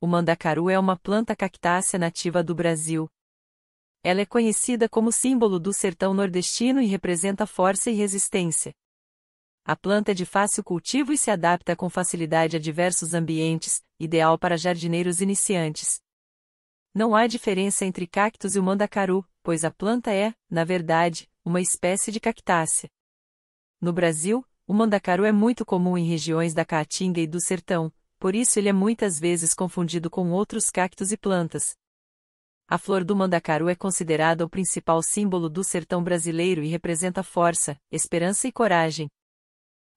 O mandacaru é uma planta cactácea nativa do Brasil. Ela é conhecida como símbolo do sertão nordestino e representa força e resistência. A planta é de fácil cultivo e se adapta com facilidade a diversos ambientes, ideal para jardineiros iniciantes. Não há diferença entre cactos e o mandacaru, pois a planta é, na verdade, uma espécie de cactácea. No Brasil, o mandacaru é muito comum em regiões da Caatinga e do sertão, por isso ele é muitas vezes confundido com outros cactos e plantas. A flor do mandacaru é considerada o principal símbolo do sertão brasileiro e representa força, esperança e coragem.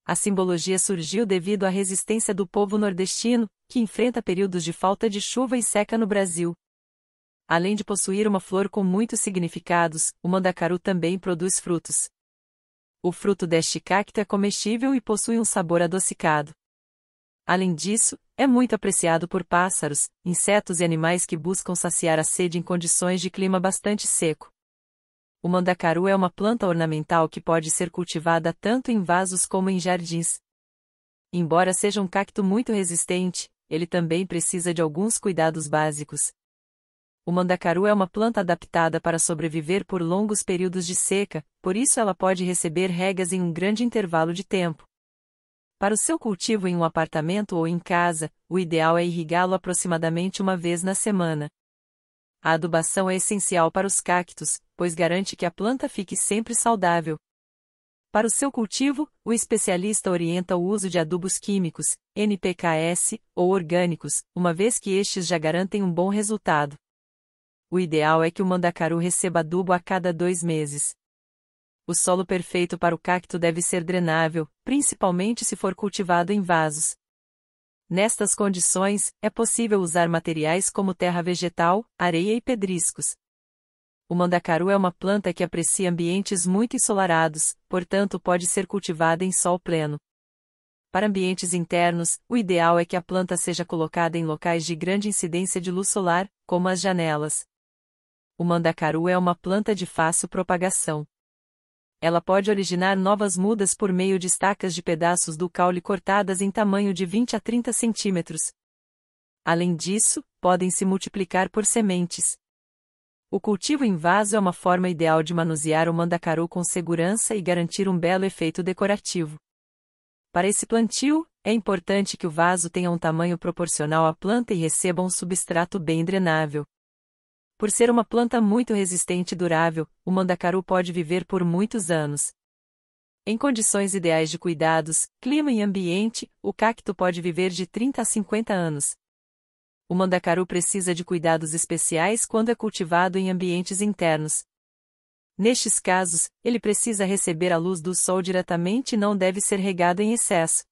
A simbologia surgiu devido à resistência do povo nordestino, que enfrenta períodos de falta de chuva e seca no Brasil. Além de possuir uma flor com muitos significados, o mandacaru também produz frutos. O fruto deste cacto é comestível e possui um sabor adocicado. Além disso, é muito apreciado por pássaros, insetos e animais que buscam saciar a sede em condições de clima bastante seco. O mandacaru é uma planta ornamental que pode ser cultivada tanto em vasos como em jardins. Embora seja um cacto muito resistente, ele também precisa de alguns cuidados básicos. O mandacaru é uma planta adaptada para sobreviver por longos períodos de seca, por isso ela pode receber regas em um grande intervalo de tempo. Para o seu cultivo em um apartamento ou em casa, o ideal é irrigá-lo aproximadamente uma vez na semana. A adubação é essencial para os cactos, pois garante que a planta fique sempre saudável. Para o seu cultivo, o especialista orienta o uso de adubos químicos, NPKS, ou orgânicos, uma vez que estes já garantem um bom resultado. O ideal é que o mandacaru receba adubo a cada dois meses. O solo perfeito para o cacto deve ser drenável, principalmente se for cultivado em vasos. Nestas condições, é possível usar materiais como terra vegetal, areia e pedriscos. O mandacaru é uma planta que aprecia ambientes muito ensolarados, portanto pode ser cultivada em sol pleno. Para ambientes internos, o ideal é que a planta seja colocada em locais de grande incidência de luz solar, como as janelas. O mandacaru é uma planta de fácil propagação ela pode originar novas mudas por meio de estacas de pedaços do caule cortadas em tamanho de 20 a 30 centímetros. Além disso, podem se multiplicar por sementes. O cultivo em vaso é uma forma ideal de manusear o mandacaru com segurança e garantir um belo efeito decorativo. Para esse plantio, é importante que o vaso tenha um tamanho proporcional à planta e receba um substrato bem drenável. Por ser uma planta muito resistente e durável, o mandacaru pode viver por muitos anos. Em condições ideais de cuidados, clima e ambiente, o cacto pode viver de 30 a 50 anos. O mandacaru precisa de cuidados especiais quando é cultivado em ambientes internos. Nestes casos, ele precisa receber a luz do sol diretamente e não deve ser regado em excesso.